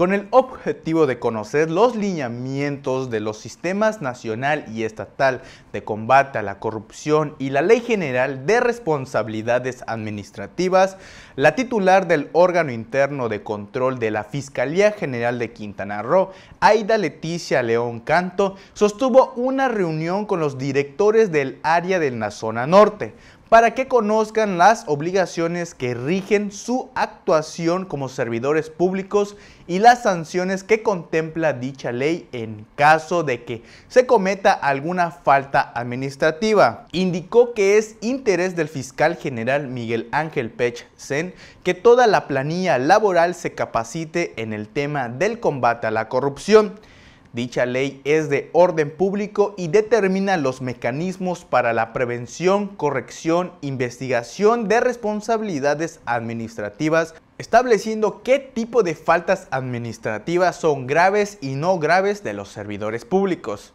con el objetivo de conocer los lineamientos de los sistemas nacional y estatal de combate a la corrupción y la Ley General de Responsabilidades Administrativas, la titular del órgano interno de control de la Fiscalía General de Quintana Roo, Aida Leticia León Canto, sostuvo una reunión con los directores del área de la zona norte para que conozcan las obligaciones que rigen su actuación como servidores públicos y las sanciones que contempla dicha ley en caso de que se cometa alguna falta administrativa. Indicó que es interés del fiscal general Miguel Ángel Pech Sen que toda la planilla laboral se capacite en el tema del combate a la corrupción Dicha ley es de orden público y determina los mecanismos para la prevención, corrección, investigación de responsabilidades administrativas, estableciendo qué tipo de faltas administrativas son graves y no graves de los servidores públicos.